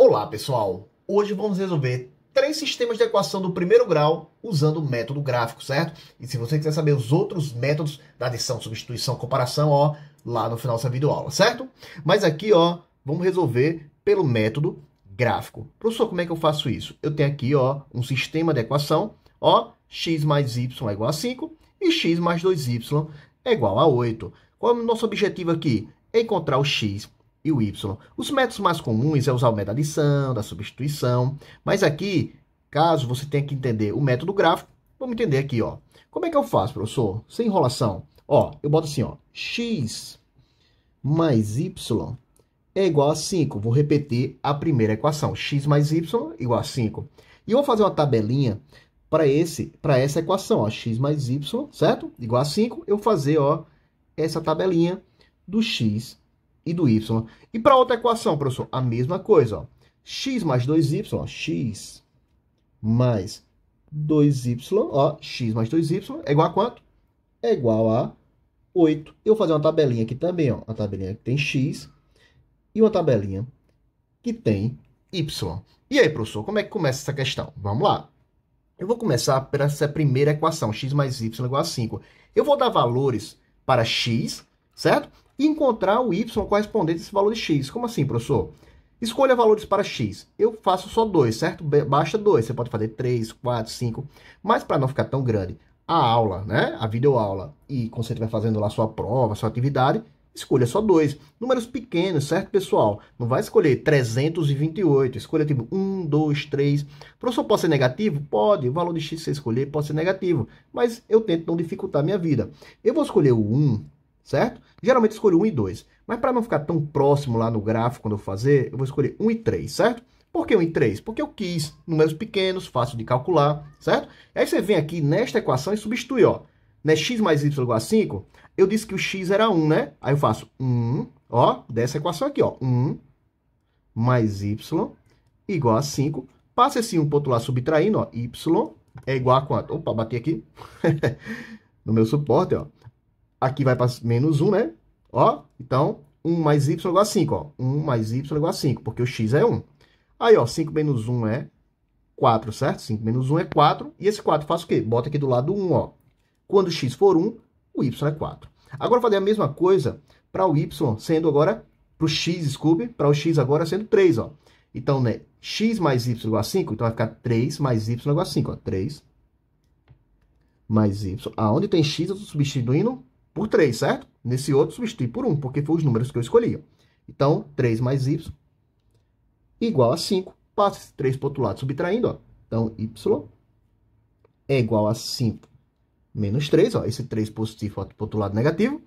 Olá pessoal, hoje vamos resolver três sistemas de equação do primeiro grau usando o método gráfico, certo? E se você quiser saber os outros métodos da adição, substituição, comparação, ó, lá no final dessa videoaula, certo? Mas aqui, ó, vamos resolver pelo método gráfico. Professor, como é que eu faço isso? Eu tenho aqui, ó, um sistema de equação, ó, x mais y é igual a 5 e x mais 2y é igual a 8. Qual é o nosso objetivo aqui? Encontrar o x e o Y. Os métodos mais comuns é usar o método da adição, da substituição, mas aqui, caso você tenha que entender o método gráfico, vamos entender aqui, ó. Como é que eu faço, professor? Sem enrolação. Ó, eu boto assim, ó, x mais y é igual a 5. Vou repetir a primeira equação, x mais y é igual a 5. E eu vou fazer uma tabelinha para esse, para essa equação, ó, x mais y, certo? Igual a 5, eu vou fazer, ó, essa tabelinha do x e do y. E para outra equação, professor, a mesma coisa. Ó. x mais 2y, ó, x mais 2y, ó, x mais 2y é igual a quanto? É igual a 8. Eu vou fazer uma tabelinha aqui também, ó, uma tabelinha que tem x e uma tabelinha que tem y. E aí, professor, como é que começa essa questão? Vamos lá. Eu vou começar por essa primeira equação, x mais y é igual a 5. Eu vou dar valores para x, certo? e encontrar o Y correspondente a esse valor de X. Como assim, professor? Escolha valores para X. Eu faço só dois, certo? Basta dois. Você pode fazer três, quatro, cinco. Mas para não ficar tão grande, a aula, né? A videoaula. E quando você estiver fazendo lá sua prova, sua atividade, escolha só dois. Números pequenos, certo, pessoal? Não vai escolher 328. Escolha tipo 1, 2, 3. Professor, pode ser negativo? Pode. O valor de X que você escolher pode ser negativo. Mas eu tento não dificultar a minha vida. Eu vou escolher o 1 certo? Geralmente escolho 1 e 2, mas para não ficar tão próximo lá no gráfico quando eu fazer, eu vou escolher 1 e 3, certo? Por que 1 e 3? Porque eu quis números pequenos, fácil de calcular, certo? aí você vem aqui nesta equação e substitui, ó, né, x mais y igual a 5, eu disse que o x era 1, né? Aí eu faço 1, ó, dessa equação aqui, ó, 1 mais y igual a 5, passa esse 1 para o outro lado subtraindo, ó, y é igual a quanto? Opa, bati aqui no meu suporte, ó. Aqui vai para menos 1, né? Ó, então 1 mais y igual a 5, ó. 1 mais y igual a 5, porque o x é 1. Aí, ó, 5 menos 1 é 4, certo? 5 menos 1 é 4. E esse 4 faço o quê? Bota aqui do lado 1, ó. Quando x for 1, o y é 4. Agora, vou fazer a mesma coisa para o y, sendo agora, para o x, desculpe, para o x agora sendo 3, ó. Então, né, x mais y igual a 5, então vai ficar 3 mais y igual a 5, ó. 3 mais y. Aonde tem x, eu estou substituindo por 3, certo? Nesse outro, substitui por 1, porque foi os números que eu escolhi. Então, 3 mais y igual a 5. Passa esse 3 para o outro lado, subtraindo. Ó. Então, y é igual a 5 menos 3. Ó, esse 3 positivo para o outro lado negativo.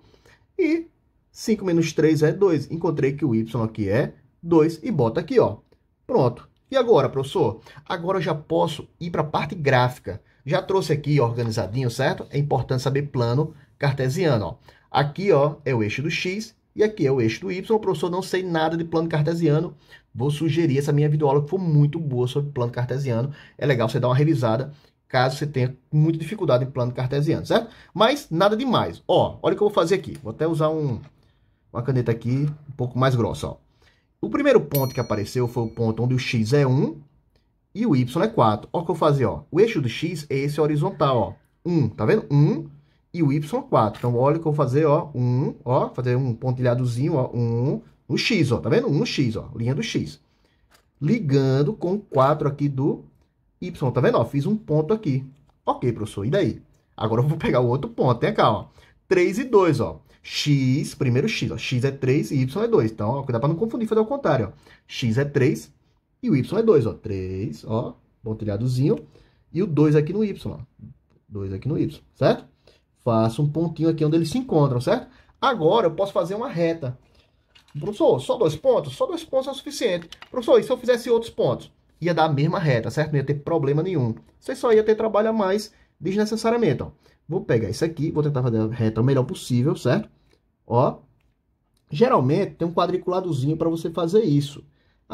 E 5 menos 3 é 2. Encontrei que o y aqui é 2 e bota aqui. ó. Pronto. E agora, professor? Agora eu já posso ir para a parte gráfica. Já trouxe aqui organizadinho, certo? É importante saber plano cartesiano, ó. Aqui, ó, é o eixo do x e aqui é o eixo do y. Professor, não sei nada de plano cartesiano. Vou sugerir essa minha videoaula que foi muito boa sobre plano cartesiano. É legal você dar uma revisada caso você tenha muita dificuldade em plano cartesiano, certo? Mas nada demais. Ó, olha o que eu vou fazer aqui. Vou até usar um, uma caneta aqui um pouco mais grossa, ó. O primeiro ponto que apareceu foi o ponto onde o x é 1 e o y é 4. Olha o que eu fazia, ó. O eixo do x é esse horizontal, ó. 1, tá vendo? 1 e o y é 4. Então, olha o que eu vou fazer, ó. 1, ó. Fazer um pontilhadozinho, ó. 1 no x, ó. Tá vendo? 1 no x, ó. Linha do x. Ligando com 4 aqui do y. Tá vendo? Ó, fiz um ponto aqui. Ok, professor. E daí? Agora eu vou pegar o outro ponto. Tem cá, ó. 3 e 2, ó. X, primeiro x, ó. X é 3 e y é 2. Então, ó, cuidado para não confundir, fazer o contrário, ó. X é 3 e o Y é 2, ó. 3, ó, pontilhadozinho. E o 2 aqui no Y, ó. 2 aqui no Y, certo? Faço um pontinho aqui onde eles se encontram, certo? Agora eu posso fazer uma reta. Professor, só dois pontos? Só dois pontos é o suficiente. Professor, e se eu fizesse outros pontos? Ia dar a mesma reta, certo? Não ia ter problema nenhum. Você só ia ter trabalho a mais desnecessariamente, ó. Vou pegar isso aqui, vou tentar fazer a reta o melhor possível, certo? Ó. Geralmente tem um quadriculadozinho para você fazer isso.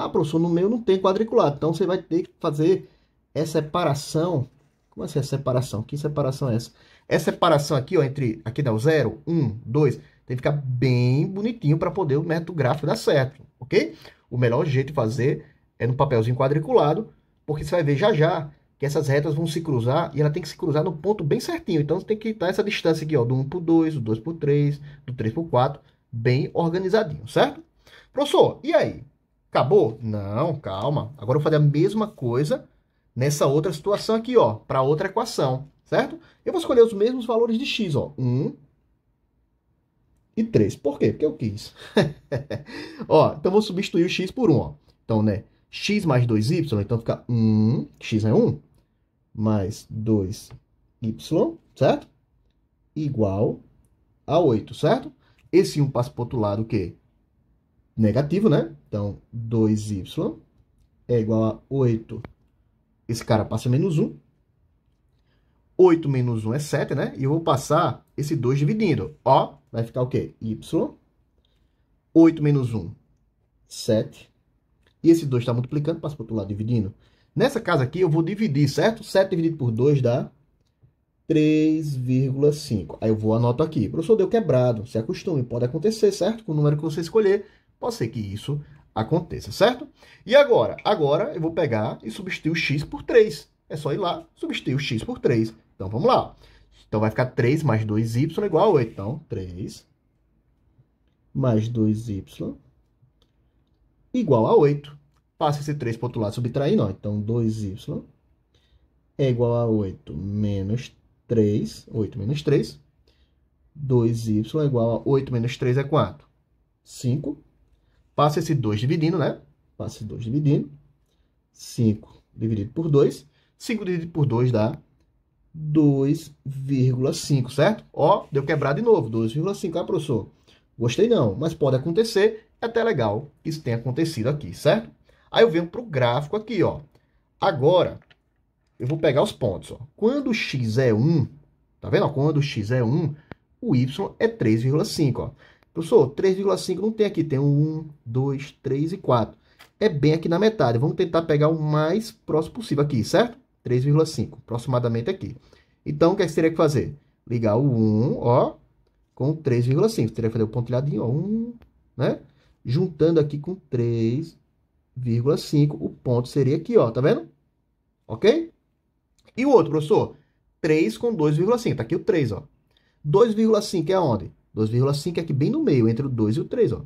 Ah, professor, no meu não tem quadriculado. Então você vai ter que fazer essa separação. Como é é separação? Que separação é essa? Essa separação aqui, ó, entre aqui dá o 0, 1, 2. Tem que ficar bem bonitinho para poder o método gráfico dar certo, ok? O melhor jeito de fazer é no papelzinho quadriculado, porque você vai ver já já que essas retas vão se cruzar e ela tem que se cruzar no ponto bem certinho. Então você tem que estar essa distância aqui, ó, do 1 por 2, do 2 por 3, do 3 por 4, bem organizadinho, certo? Professor, e aí? Acabou? Não, calma. Agora eu vou fazer a mesma coisa nessa outra situação aqui, ó, para outra equação, certo? Eu vou escolher os mesmos valores de x, ó, 1 e 3. Por quê? Porque eu quis. ó, então vou substituir o x por 1, ó. Então, né, x mais 2y, então fica 1, x é 1, mais 2y, certo? Igual a 8, certo? Esse 1 passa para o outro lado, o quê? Negativo, né? Então, 2y é igual a 8. Esse cara passa menos 1. 8 menos 1 é 7, né? E eu vou passar esse 2 dividindo. Ó, vai ficar o quê? Y. 8 menos 1, 7. E esse 2 está multiplicando, passa para o outro lado dividindo. Nessa casa aqui, eu vou dividir, certo? 7 dividido por 2 dá 3,5. Aí eu vou anotar aqui. Professor, deu quebrado. Se acostume, pode acontecer, certo? Com o número que você escolher. Pode ser que isso aconteça, certo? E agora? Agora eu vou pegar e substituir o x por 3. É só ir lá, substituir o x por 3. Então, vamos lá. Então, vai ficar 3 mais 2y igual a 8. Então, 3 mais 2y igual a 8. Passa esse 3 para o outro lado, subtraindo. não. Então, 2y é igual a 8 menos 3. 8 menos 3. 2y é igual a 8 menos 3 é quanto? 5 Passa esse 2 dividindo, né? Passa esse 2 dividindo. 5 dividido por 2. 5 dividido por 2 dá 2,5, certo? Ó, deu quebrado de novo, 2,5. Ah, né, professor, gostei não, mas pode acontecer. É até legal que isso tenha acontecido aqui, certo? Aí eu venho para o gráfico aqui, ó. Agora, eu vou pegar os pontos, ó. Quando x é 1, tá vendo? Quando x é 1, o y é 3,5, ó. Professor, 3,5 não tem aqui, tem um 1, 2, 3 e 4. É bem aqui na metade. Vamos tentar pegar o mais próximo possível aqui, certo? 3,5, aproximadamente aqui. Então, o que, é que teria que fazer? Ligar o 1, ó, com 3,5. Você Teria que fazer o pontilhadinho, ó, 1, né? Juntando aqui com 3,5, o ponto seria aqui, ó, tá vendo? Ok? E o outro, professor? 3 com 2,5. Tá aqui o 3, ó. 2,5 é onde? 2,5 aqui é bem no meio, entre o 2 e o 3, ó.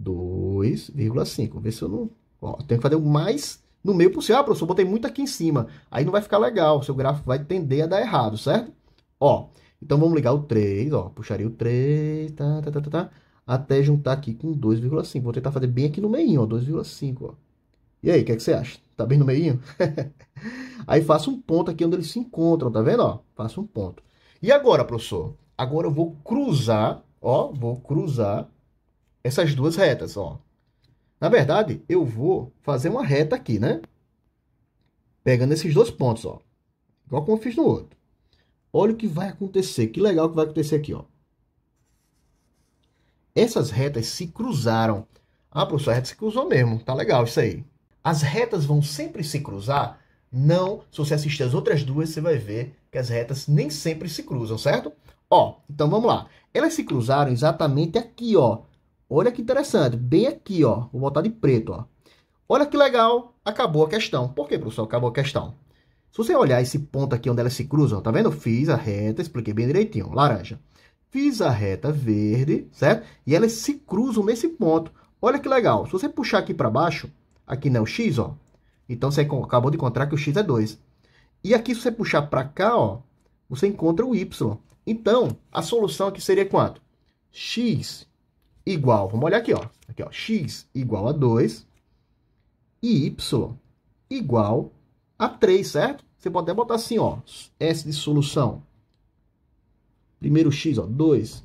2,5. Vê se eu não... Ó, tenho que fazer o mais no meio possível. Ah, professor, botei muito aqui em cima. Aí não vai ficar legal, seu gráfico vai tender a dar errado, certo? Ó, então vamos ligar o 3, ó. Puxaria o 3, tá, tá, tá, tá, tá. Até juntar aqui com 2,5. Vou tentar fazer bem aqui no meio, ó. 2,5, ó. E aí, o que, é que você acha? Tá bem no meio? aí faço um ponto aqui onde eles se encontram, tá vendo? Ó, faço um ponto. E agora, professor? Agora eu vou cruzar, ó, vou cruzar essas duas retas, ó. Na verdade, eu vou fazer uma reta aqui, né? Pegando esses dois pontos, ó. Igual como eu fiz no outro. Olha o que vai acontecer, que legal que vai acontecer aqui, ó. Essas retas se cruzaram. Ah, professor, a reta se cruzou mesmo, tá legal isso aí. As retas vão sempre se cruzar? Não, se você assistir as outras duas, você vai ver que as retas nem sempre se cruzam, certo? Ó, então vamos lá. Elas se cruzaram exatamente aqui, ó. Olha que interessante, bem aqui, ó. Vou botar de preto, ó. Olha que legal, acabou a questão. Por que, professor, acabou a questão? Se você olhar esse ponto aqui onde elas se cruzam, tá vendo? fiz a reta, expliquei bem direitinho, laranja. Fiz a reta verde, certo? E elas se cruzam nesse ponto. Olha que legal. Se você puxar aqui para baixo, aqui não, é o x, ó. Então você acabou de encontrar que o x é 2. E aqui se você puxar para cá, ó, você encontra o y. Então, a solução aqui seria quanto? x igual, vamos olhar aqui, ó. Aqui, ó, x igual a 2 e y igual a 3, certo? Você pode até botar assim, ó, S de solução. Primeiro x, ó, 2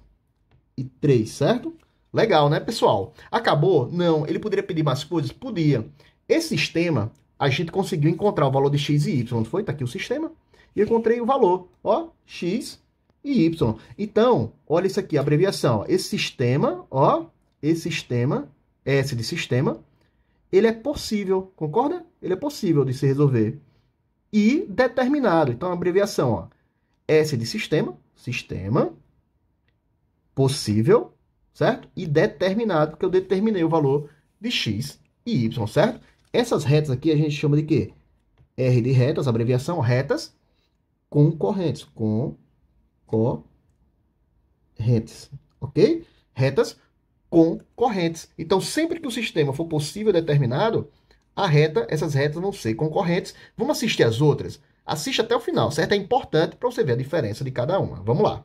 e 3, certo? Legal, né, pessoal? Acabou? Não. Ele poderia pedir mais coisas? Podia. Esse sistema, a gente conseguiu encontrar o valor de x e y, não foi? Tá aqui o sistema. E encontrei o valor, ó, x e Y. Então, olha isso aqui, abreviação. Esse sistema, ó, esse sistema, S de sistema, ele é possível, concorda? Ele é possível de se resolver. E determinado. Então, abreviação, ó. S de sistema, sistema, possível, certo? E determinado, porque eu determinei o valor de x e y, certo? Essas retas aqui a gente chama de quê? R de retas, abreviação, retas concorrentes, com correntes, ok? Retas concorrentes. Então, sempre que o sistema for possível determinado, a reta, essas retas vão ser concorrentes. Vamos assistir as outras? Assiste até o final, certo? É importante para você ver a diferença de cada uma. Vamos lá.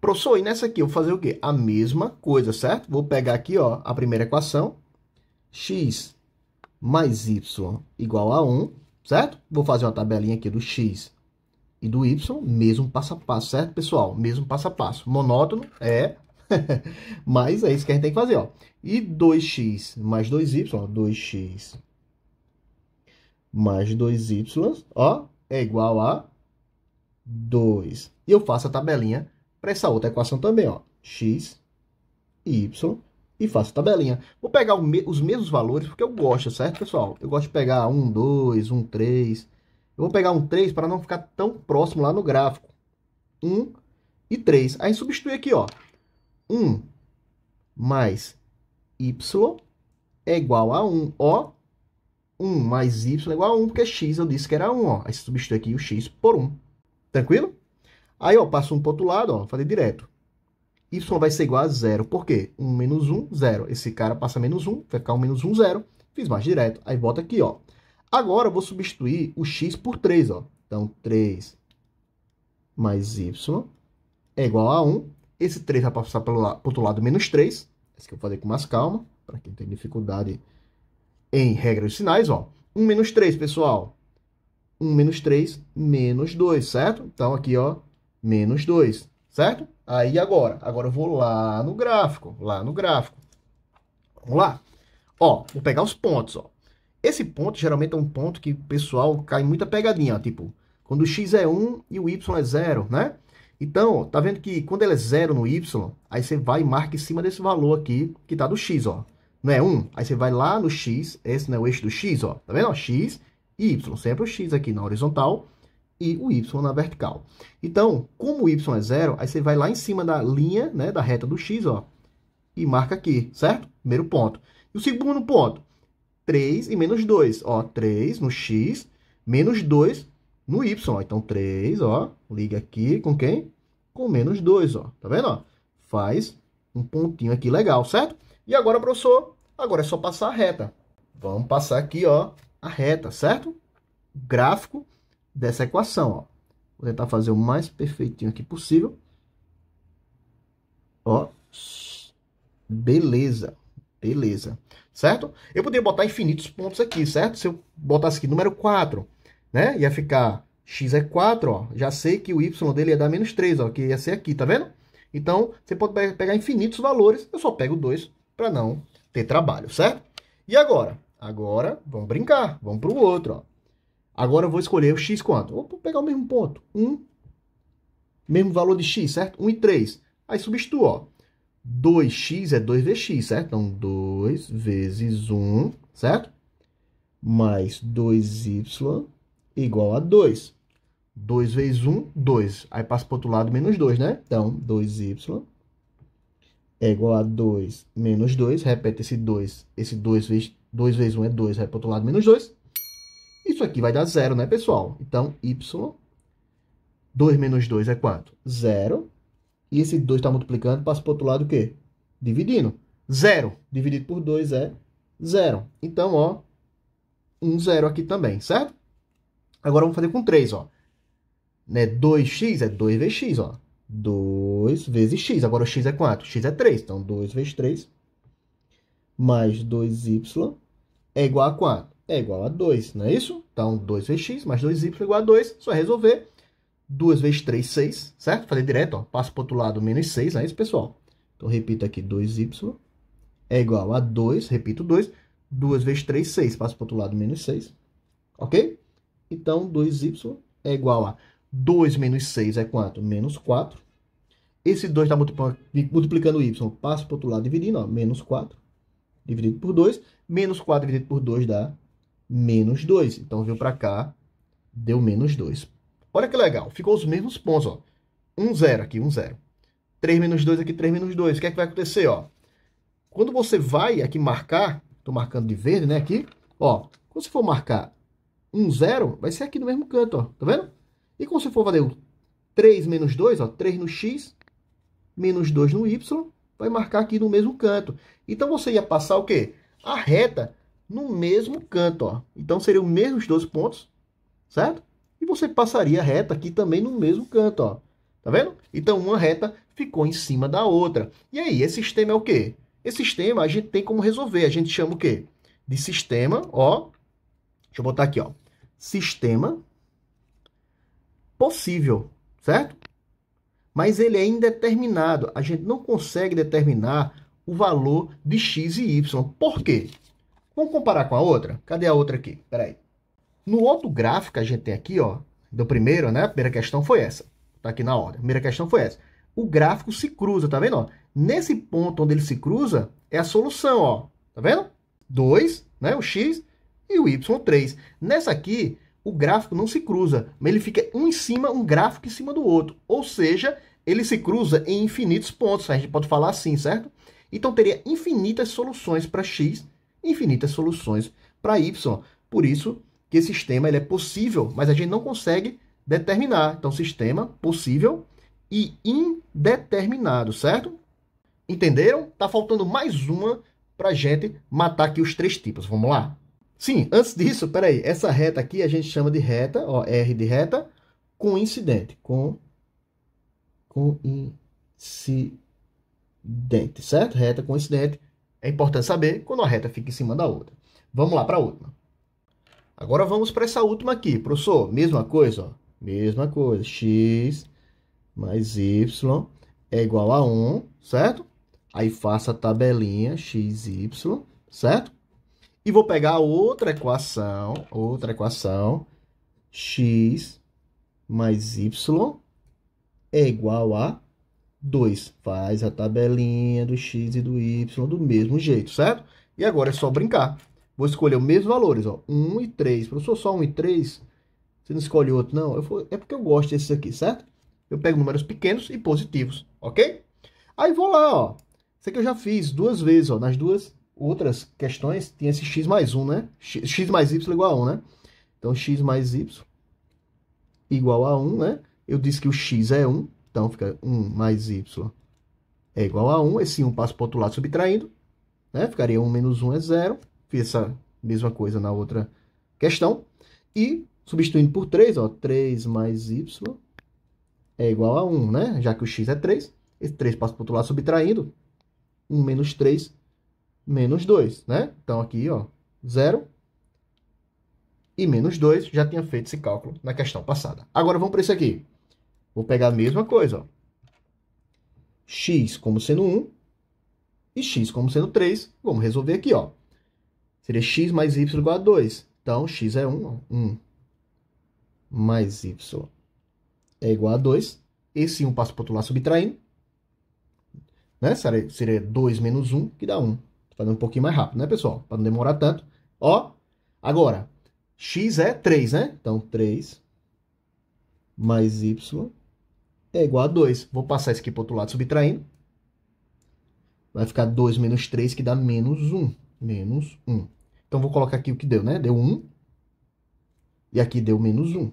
Professor, e nessa aqui eu vou fazer o quê? A mesma coisa, certo? Vou pegar aqui ó, a primeira equação, x mais y igual a 1, certo? Vou fazer uma tabelinha aqui do x e do Y, mesmo passo a passo, certo, pessoal? Mesmo passo a passo. Monótono, é, mas é isso que a gente tem que fazer, ó. E 2x mais 2y, ó, 2x mais 2y, ó, é igual a 2. E eu faço a tabelinha para essa outra equação também, ó, x, y, e faço a tabelinha. Vou pegar me os mesmos valores, porque eu gosto, certo, pessoal? Eu gosto de pegar 1, 2, 1, 3 eu vou pegar um 3 para não ficar tão próximo lá no gráfico. 1 e 3. Aí substitui aqui, ó. 1 mais y é igual a 1, ó. 1 mais y é igual a 1, porque x eu disse que era 1, ó. Aí substitui aqui o x por 1. Tranquilo? Aí, ó, passo 1 para o outro lado, ó, fazer direto. y vai ser igual a 0. Por quê? 1 menos 1, 0. Esse cara passa menos 1, vai ficar 1 menos 1, 0. Fiz mais direto. Aí, volta aqui, ó. Agora eu vou substituir o x por 3, ó. Então, 3 mais y é igual a 1. Esse 3 vai passar para o outro lado menos 3. Esse que eu vou fazer com mais calma, para quem tem dificuldade em regras de sinais, ó. 1 menos 3, pessoal. 1 menos 3, menos 2, certo? Então, aqui, ó, menos 2, certo? Aí, agora? Agora eu vou lá no gráfico, lá no gráfico. Vamos lá? Ó, vou pegar os pontos, ó. Esse ponto geralmente é um ponto que o pessoal cai muita pegadinha, tipo, quando o x é 1 e o y é 0, né? Então, tá vendo que quando ele é 0 no y, aí você vai e marca em cima desse valor aqui, que tá do x, ó. Não é 1? Aí você vai lá no x, esse não é o eixo do x, ó. Tá vendo? Ó, x e y, sempre o x aqui na horizontal e o y na vertical. Então, como o y é 0, aí você vai lá em cima da linha, né, da reta do x, ó, e marca aqui, certo? Primeiro ponto. E o segundo ponto, 3 e menos 2. Ó, 3 no x, menos 2 no y. Ó. Então, 3, ó, liga aqui com quem? Com menos 2, ó. Tá vendo? Ó? Faz um pontinho aqui legal, certo? E agora, professor, agora é só passar a reta. Vamos passar aqui, ó, a reta, certo? O gráfico dessa equação, ó. Vou tentar fazer o mais perfeitinho aqui possível. Ó, beleza. Beleza, certo? Eu poderia botar infinitos pontos aqui, certo? Se eu botasse aqui número 4, né? Ia ficar x é 4, ó. Já sei que o y dele ia dar menos 3, ó. Que ia ser aqui, tá vendo? Então, você pode pegar infinitos valores. Eu só pego 2 para não ter trabalho, certo? E agora? Agora, vamos brincar. Vamos para o outro, ó. Agora eu vou escolher o x quanto? Vou pegar o mesmo ponto. 1, mesmo valor de x, certo? 1 e 3. Aí substituo, ó. 2x é 2vx, certo? Então, 2 vezes 1, certo? Mais 2y igual a 2. 2 vezes 1, 2. Aí passa para o outro lado, menos 2, né? Então, 2y é igual a 2 menos 2. Repete esse 2. Esse 2 vezes, 2 vezes 1 é 2, vai para o outro lado, menos 2. Isso aqui vai dar 0, né, pessoal? Então, y, 2 menos 2 é quanto? 0. E esse 2 está multiplicando, passa para o outro lado o quê? Dividindo. Zero dividido por 2 é zero. Então, ó, um zero aqui também, certo? Agora vamos fazer com 3, ó. Né? 2x é 2 vezes x, ó. 2 vezes x. Agora o x é 4, x é 3. Então, 2 vezes 3 mais 2y é igual a 4. É igual a 2, não é isso? Então, 2 vezes x mais 2y é igual a 2. Só resolver. 2 vezes 3, 6, certo? Fazer direto, ó. Passo para o outro lado, menos 6, não é isso, pessoal? Então, repito aqui, 2y é igual a 2, repito 2. 2 vezes 3, 6. Passo para o outro lado, menos 6. Ok? Então, 2y é igual a 2 menos 6 é quanto? Menos 4. Esse 2 está multiplicando y. Passo para o outro lado, dividindo, ó. Menos 4 dividido por 2. Menos 4 dividido por 2 dá menos 2. Então, veio para cá, deu menos 2. Olha que legal, ficou os mesmos pontos, ó. 1, 0 aqui, 1, 0. 3 menos 2 aqui, 3 menos 2. O que é que vai acontecer, ó? Quando você vai aqui marcar, estou marcando de verde, né, aqui, ó. Quando você for marcar 1, 0, vai ser aqui no mesmo canto, ó. Tá vendo? E quando você for fazer o 3 menos 2, ó, 3 no x, menos 2 no y, vai marcar aqui no mesmo canto. Então, você ia passar o quê? A reta no mesmo canto, ó. Então, seriam os mesmos 12 pontos, certo? e você passaria a reta aqui também no mesmo canto, ó. Tá vendo? Então, uma reta ficou em cima da outra. E aí, esse sistema é o quê? Esse sistema a gente tem como resolver. A gente chama o quê? De sistema, ó. Deixa eu botar aqui, ó. Sistema possível, certo? Mas ele é indeterminado. A gente não consegue determinar o valor de x e y. Por quê? Vamos comparar com a outra? Cadê a outra aqui? Peraí. aí. No outro gráfico que a gente tem aqui, ó, do primeiro, né? A primeira questão foi essa. Tá aqui na ordem. A primeira questão foi essa. O gráfico se cruza, tá vendo? Ó? Nesse ponto onde ele se cruza, é a solução, ó. Tá vendo? 2, né? O x e o y3. Nessa aqui, o gráfico não se cruza, mas ele fica um em cima, um gráfico em cima do outro. Ou seja, ele se cruza em infinitos pontos, a gente pode falar assim, certo? Então teria infinitas soluções para x, infinitas soluções para y. Por isso, que esse sistema ele é possível, mas a gente não consegue determinar. Então, sistema possível e indeterminado, certo? Entenderam? Tá faltando mais uma para gente matar aqui os três tipos. Vamos lá? Sim, antes disso, peraí, essa reta aqui a gente chama de reta, ó, R de reta, coincidente, com coincidente, certo? Reta coincidente, é importante saber quando a reta fica em cima da outra. Vamos lá para a última. Agora vamos para essa última aqui. Professor, mesma coisa, ó. Mesma coisa. X mais Y é igual a 1, certo? Aí faço a tabelinha XY, certo? E vou pegar outra equação, outra equação, x mais y é igual a 2. Faz a tabelinha do x e do y do mesmo jeito, certo? E agora é só brincar. Vou escolher os mesmos valores, ó. 1 e 3. Professor, só 1 e 3? Você não escolhe outro, não? Eu vou, é porque eu gosto desses aqui, certo? Eu pego números pequenos e positivos, ok? Aí vou lá, ó. Isso aqui eu já fiz duas vezes, ó. Nas duas outras questões, tinha esse x mais 1, né? x, x mais y é igual a 1, né? Então, x mais y igual a 1, né? Eu disse que o x é 1, então fica 1 mais y é igual a 1. Esse 1 passa para o outro lado subtraindo, né? Ficaria 1 menos 1 é 0. Fiz essa mesma coisa na outra questão. E substituindo por 3, ó, 3 mais y é igual a 1, né? Já que o x é 3, esse 3 passa para o outro lado subtraindo. 1 menos 3, menos 2, né? Então aqui, ó, 0 e menos 2, já tinha feito esse cálculo na questão passada. Agora vamos para isso aqui. Vou pegar a mesma coisa, ó. x como sendo 1 e x como sendo 3, vamos resolver aqui, ó. Seria x mais y igual a 2. Então, x é 1. 1 mais y é igual a 2. Esse 1 passa para o outro lado subtraindo. Né? Seria 2 menos 1, que dá 1. Tô fazendo um pouquinho mais rápido, né, pessoal? Para não demorar tanto. Ó, agora, x é 3, né? Então, 3 mais y é igual a 2. Vou passar isso aqui para o outro lado subtraindo. Vai ficar 2 menos 3, que dá menos 1 menos 1. Então, vou colocar aqui o que deu, né? Deu 1. E aqui deu menos 1.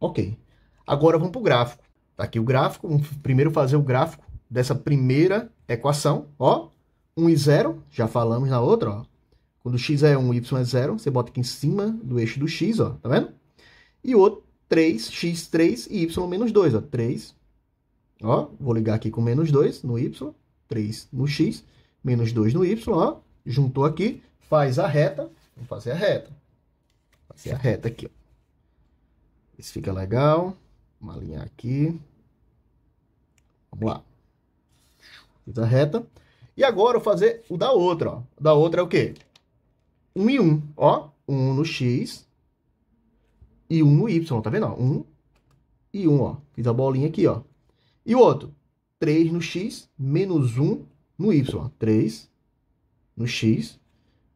Ok. Agora, vamos para o gráfico. Tá aqui o gráfico. Vamos primeiro fazer o gráfico dessa primeira equação. Ó, 1 e 0. Já falamos na outra, ó. Quando x é 1, y é 0, você bota aqui em cima do eixo do x, ó. Tá vendo? E outro, 3, x3 e y menos 2, ó. 3, ó. Vou ligar aqui com menos 2 no y. 3 no x, menos 2 no y, ó juntou aqui, faz a reta, vou fazer a reta. Vou fazer a reta aqui, ó. Isso fica legal. Vamos alinhar aqui. Vamos lá. Fiz a reta. E agora eu vou fazer o da outra, ó. O da outra é o quê? 1 um e 1, um, ó. 1 um no X e 1 um no Y, tá vendo? 1 um e 1, um, ó. Fiz a bolinha aqui, ó. E o outro? 3 no X, menos 1 no Y, 3 no x,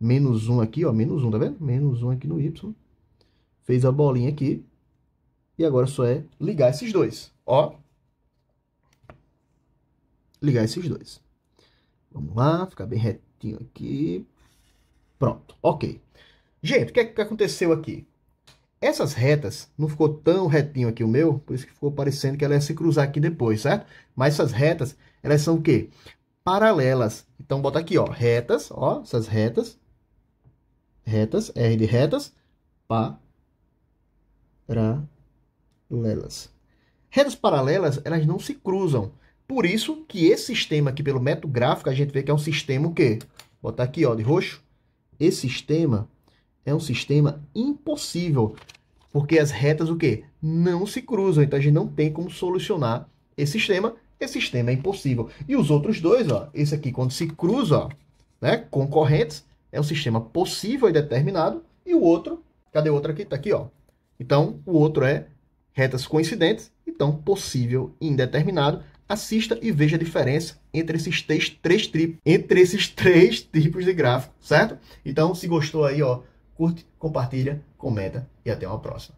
menos 1 aqui, ó, menos 1, tá vendo? Menos 1 aqui no y, fez a bolinha aqui, e agora só é ligar esses dois, ó. Ligar esses dois. Vamos lá, ficar bem retinho aqui. Pronto, ok. Gente, o que, é que aconteceu aqui? Essas retas, não ficou tão retinho aqui o meu, por isso que ficou parecendo que ela ia se cruzar aqui depois, certo? Mas essas retas, elas são o quê? paralelas. Então, bota aqui, ó, retas, ó, essas retas. Retas, R de retas, paralelas. Retas paralelas, elas não se cruzam. Por isso que esse sistema aqui, pelo método gráfico, a gente vê que é um sistema o quê? Bota aqui, ó, de roxo. Esse sistema é um sistema impossível, porque as retas o quê? Não se cruzam, então a gente não tem como solucionar esse sistema esse sistema é impossível. E os outros dois, ó, esse aqui quando se cruza, né, concorrentes, é um sistema possível e determinado, e o outro, cadê o outro aqui? Está aqui, ó. Então, o outro é retas coincidentes, então possível e indeterminado. Assista e veja a diferença entre esses três, três entre esses três tipos de gráfico, certo? Então, se gostou aí, ó, curte, compartilha, comenta e até uma próxima.